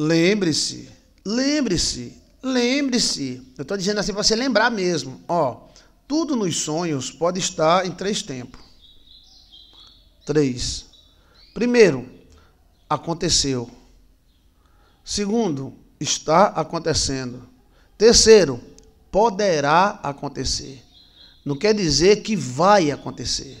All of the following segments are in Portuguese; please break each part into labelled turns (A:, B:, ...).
A: Lembre-se, lembre-se, lembre-se. Eu estou dizendo assim para você lembrar mesmo. Ó, tudo nos sonhos pode estar em três tempos. Três. Primeiro, aconteceu. Segundo, está acontecendo. Terceiro, poderá acontecer. Não quer dizer que vai acontecer.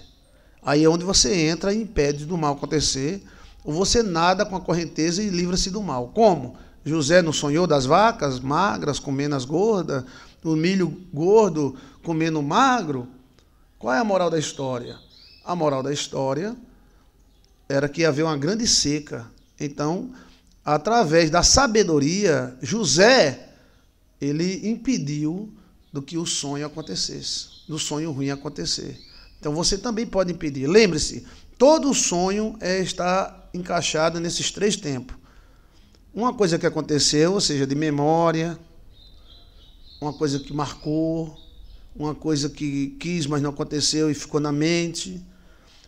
A: Aí é onde você entra e impede do mal acontecer ou você nada com a correnteza e livra-se do mal. Como? José não sonhou das vacas magras comendo as gordas, do milho gordo comendo magro? Qual é a moral da história? A moral da história era que havia uma grande seca. Então, através da sabedoria, José ele impediu do que o sonho acontecesse, do sonho ruim acontecer. Então você também pode impedir. Lembre-se, todo sonho é está encaixada nesses três tempos. Uma coisa que aconteceu, ou seja, de memória, uma coisa que marcou, uma coisa que quis, mas não aconteceu e ficou na mente.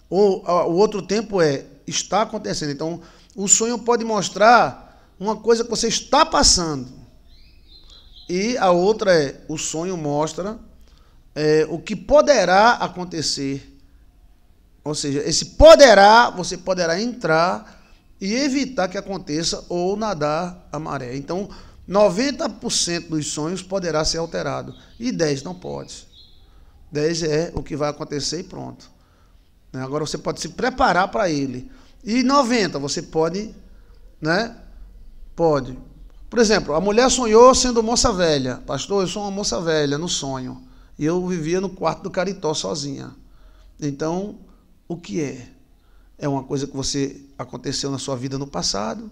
A: Ou o outro tempo é está acontecendo. Então, o sonho pode mostrar uma coisa que você está passando. E a outra é o sonho mostra é, o que poderá acontecer ou seja, esse poderá, você poderá entrar e evitar que aconteça ou nadar a maré. Então, 90% dos sonhos poderá ser alterado e 10 não pode. 10 é o que vai acontecer e pronto. Né? Agora você pode se preparar para ele. E 90 você pode, né? Pode. Por exemplo, a mulher sonhou sendo moça velha. Pastor, eu sou uma moça velha no sonho. E eu vivia no quarto do Caritó sozinha. Então, o que é? É uma coisa que você aconteceu na sua vida no passado,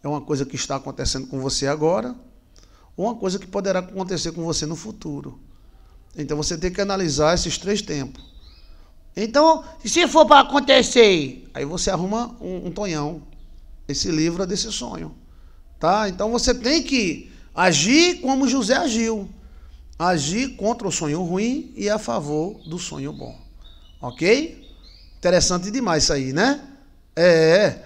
A: é uma coisa que está acontecendo com você agora, ou uma coisa que poderá acontecer com você no futuro. Então você tem que analisar esses três tempos. Então, se for para acontecer, aí você arruma um, um tonhão, esse livro é desse sonho, tá? Então você tem que agir como José agiu, agir contra o sonho ruim e a favor do sonho bom, ok? Interessante demais isso aí, né? É. é.